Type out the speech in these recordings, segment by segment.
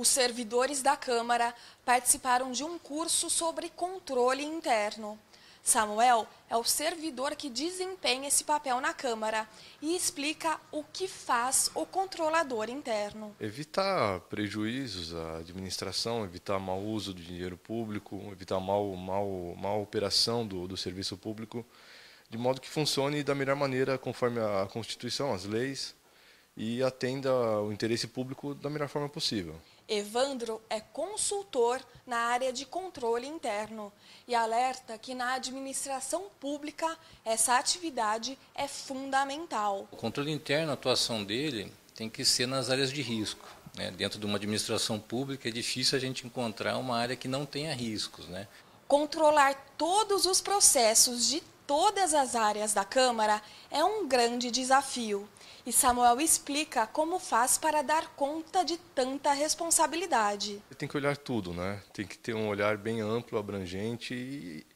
os servidores da Câmara participaram de um curso sobre controle interno. Samuel é o servidor que desempenha esse papel na Câmara e explica o que faz o controlador interno. Evitar prejuízos à administração, evitar mau uso do dinheiro público, evitar mal, mal, mal operação do, do serviço público, de modo que funcione da melhor maneira conforme a Constituição, as leis e atenda o interesse público da melhor forma possível. Evandro é consultor na área de controle interno e alerta que na administração pública essa atividade é fundamental. O controle interno, a atuação dele tem que ser nas áreas de risco. Né? Dentro de uma administração pública é difícil a gente encontrar uma área que não tenha riscos. Né? Controlar todos os processos de todas as áreas da Câmara é um grande desafio. E Samuel explica como faz para dar conta de tanta responsabilidade. Tem que olhar tudo, né? Tem que ter um olhar bem amplo, abrangente e,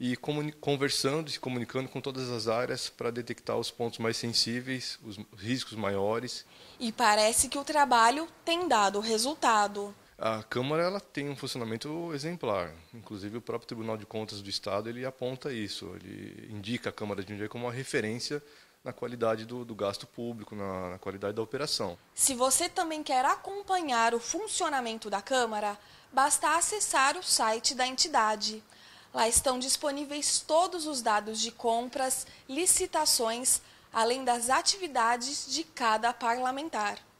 e conversando, se comunicando com todas as áreas para detectar os pontos mais sensíveis, os riscos maiores. E parece que o trabalho tem dado resultado. A Câmara ela tem um funcionamento exemplar. Inclusive, o próprio Tribunal de Contas do Estado ele aponta isso. Ele indica a Câmara de Jundiaí como uma referência na qualidade do, do gasto público, na, na qualidade da operação. Se você também quer acompanhar o funcionamento da Câmara, basta acessar o site da entidade. Lá estão disponíveis todos os dados de compras, licitações, além das atividades de cada parlamentar.